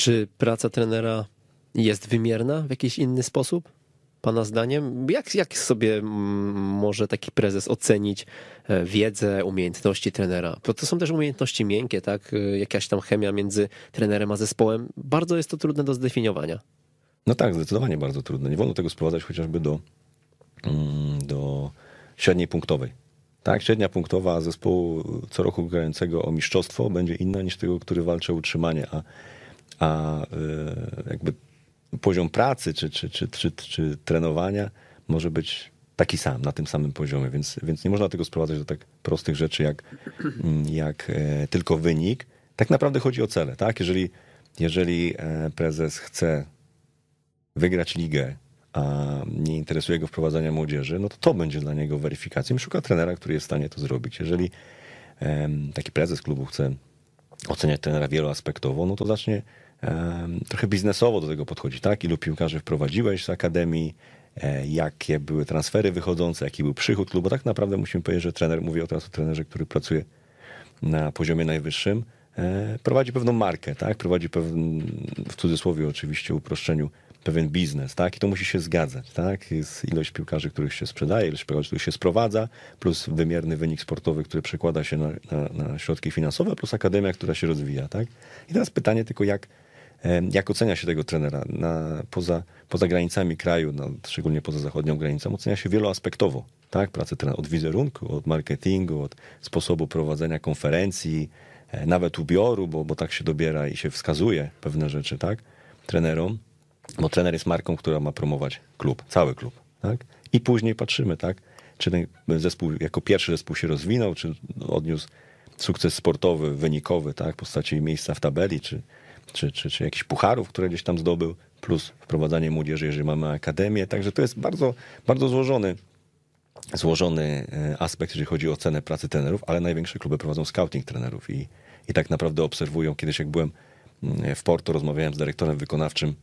Czy praca trenera jest wymierna w jakiś inny sposób? Pana zdaniem, jak, jak sobie mm, może taki prezes ocenić e, wiedzę, umiejętności trenera? Bo to są też umiejętności miękkie, tak? E, jakaś tam chemia między trenerem a zespołem. Bardzo jest to trudne do zdefiniowania. No tak, zdecydowanie bardzo trudne. Nie wolno tego sprowadzać chociażby do, mm, do średniej punktowej. Tak, średnia punktowa zespołu co roku grającego o mistrzostwo będzie inna niż tego, który walczy o utrzymanie, a a y, jakby poziom pracy czy, czy, czy, czy, czy trenowania może być taki sam, na tym samym poziomie, więc, więc nie można tego sprowadzać do tak prostych rzeczy jak, mm, jak e, tylko wynik. Tak naprawdę chodzi o cele, tak? Jeżeli, jeżeli e, prezes chce wygrać ligę, a nie interesuje go wprowadzania młodzieży, no to to będzie dla niego weryfikacją. Szuka trenera, który jest w stanie to zrobić. Jeżeli taki prezes klubu chce oceniać trenera wieloaspektowo, no to zacznie trochę biznesowo do tego podchodzi, tak? Ilu piłkarzy wprowadziłeś z akademii, e, jakie były transfery wychodzące, jaki był przychód klubu. Tak naprawdę musimy powiedzieć, że trener, mówię teraz o trenerze, który pracuje na poziomie najwyższym, e, prowadzi pewną markę, tak? Prowadzi pewien, w cudzysłowie oczywiście uproszczeniu, pewien biznes, tak? I to musi się zgadzać, tak? Jest ilość piłkarzy, których się sprzedaje, ilość piłkarzy, których się sprowadza, plus wymierny wynik sportowy, który przekłada się na, na, na środki finansowe, plus akademia, która się rozwija, tak? I teraz pytanie tylko, jak jak ocenia się tego trenera na, poza, poza granicami kraju, no, szczególnie poza zachodnią granicą? Ocenia się wieloaspektowo tak, pracę trenera od wizerunku, od marketingu, od sposobu prowadzenia konferencji, e, nawet ubioru, bo, bo tak się dobiera i się wskazuje pewne rzeczy tak, trenerom, bo trener jest marką, która ma promować klub, cały klub. Tak? I później patrzymy, tak, czy ten zespół jako pierwszy zespół się rozwinął, czy odniósł sukces sportowy, wynikowy, tak, w postaci miejsca w tabeli, czy, czy, czy, czy jakichś pucharów, które gdzieś tam zdobył, plus wprowadzanie młodzieży, jeżeli mamy akademię. Także to jest bardzo, bardzo złożony złożony e, aspekt, jeżeli chodzi o cenę pracy trenerów, ale największe kluby prowadzą scouting trenerów i, i tak naprawdę obserwują. Kiedyś jak byłem mm, w Porto, rozmawiałem z dyrektorem wykonawczym,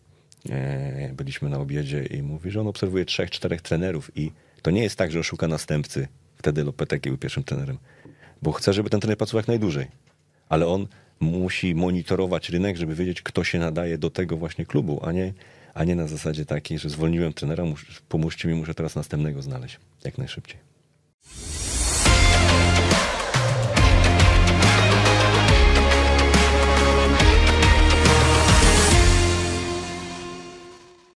e, byliśmy na obiedzie i mówi, że on obserwuje trzech, czterech trenerów i to nie jest tak, że on szuka następcy. Wtedy Lopetek był pierwszym trenerem, bo chce, żeby ten trener pracował jak najdłużej, ale on musi monitorować rynek, żeby wiedzieć, kto się nadaje do tego właśnie klubu, a nie, a nie na zasadzie takiej, że zwolniłem trenera, pomóżcie mi, muszę teraz następnego znaleźć jak najszybciej.